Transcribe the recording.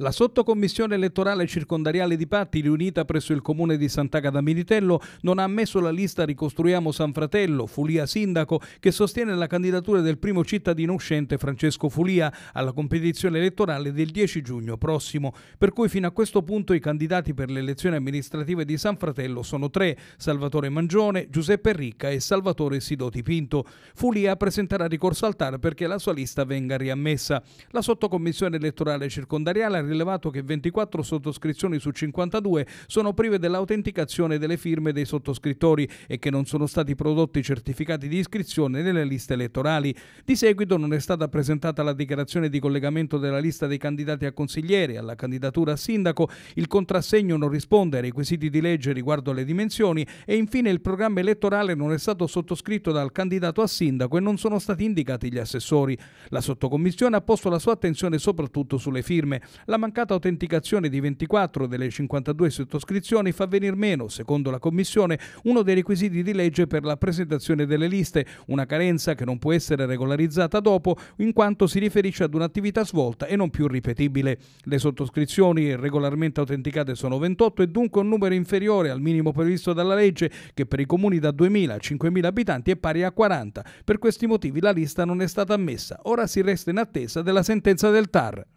La sottocommissione elettorale circondariale di Patti, riunita presso il comune di Sant'Agata Militello, non ha ammesso la lista Ricostruiamo San Fratello, Fulia Sindaco, che sostiene la candidatura del primo cittadino uscente Francesco Fulia alla competizione elettorale del 10 giugno prossimo. Per cui fino a questo punto i candidati per le elezioni amministrative di San Fratello sono tre, Salvatore Mangione, Giuseppe Ricca e Salvatore Sidoti Pinto. Fulia presenterà ricorso al TAR perché la sua lista venga riammessa. La sottocommissione elettorale circondariale ha rilevato che 24 sottoscrizioni su 52 sono prive dell'autenticazione delle firme dei sottoscrittori e che non sono stati prodotti certificati di iscrizione nelle liste elettorali. Di seguito non è stata presentata la dichiarazione di collegamento della lista dei candidati a consiglieri alla candidatura a sindaco, il contrassegno non risponde ai requisiti di legge riguardo alle dimensioni e infine il programma elettorale non è stato sottoscritto dal candidato a sindaco e non sono stati indicati gli assessori. La sottocommissione ha posto la sua attenzione soprattutto sulle firme. La mancata autenticazione di 24 delle 52 sottoscrizioni fa venir meno, secondo la Commissione, uno dei requisiti di legge per la presentazione delle liste, una carenza che non può essere regolarizzata dopo in quanto si riferisce ad un'attività svolta e non più ripetibile. Le sottoscrizioni regolarmente autenticate sono 28 e dunque un numero inferiore al minimo previsto dalla legge che per i comuni da 2.000 a 5.000 abitanti è pari a 40. Per questi motivi la lista non è stata ammessa. Ora si resta in attesa della sentenza del TAR.